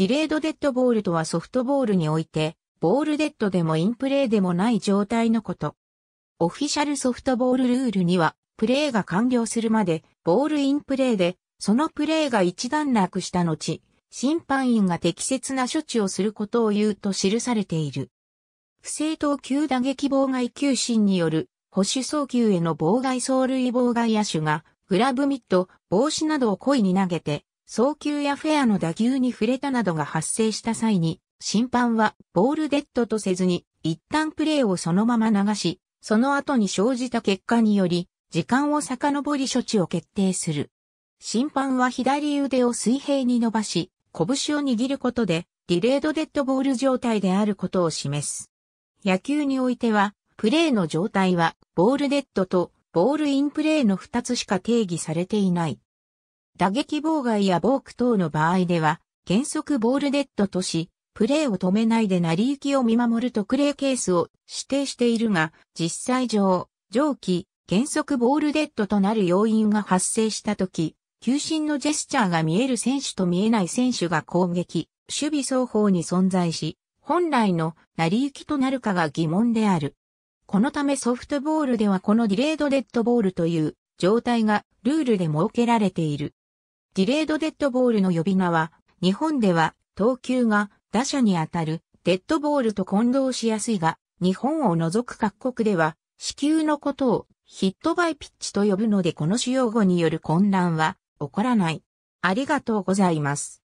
ディレードデッドボールとはソフトボールにおいて、ボールデッドでもインプレーでもない状態のこと。オフィシャルソフトボールルールには、プレーが完了するまで、ボールインプレーで、そのプレーが一段落した後、審判員が適切な処置をすることを言うと記されている。不正投球打撃妨害球審による保守送球への妨害走塁妨害野手がグラブミット、帽子などを故意に投げて送球やフェアの打球に触れたなどが発生した際に、審判はボールデッドとせずに、一旦プレーをそのまま流し、その後に生じた結果により、時間を遡り処置を決定する。審判は左腕を水平に伸ばし、拳を握ることで、ディレードデッドボール状態であることを示す。野球においては、プレーの状態は、ボールデッドとボールインプレーの2つしか定義されていない。打撃妨害やボーク等の場合では、原則ボールデッドとし、プレーを止めないで成り行きを見守る特例ケースを指定しているが、実際上、上記、原則ボールデッドとなる要因が発生したとき、球審のジェスチャーが見える選手と見えない選手が攻撃、守備双方に存在し、本来の成り行きとなるかが疑問である。このためソフトボールではこのディレードデッドボールという状態がルールで設けられている。ディレードデッドボールの呼び名は、日本では投球が打者に当たるデッドボールと混同しやすいが、日本を除く各国では、死球のことをヒットバイピッチと呼ぶのでこの使用語による混乱は起こらない。ありがとうございます。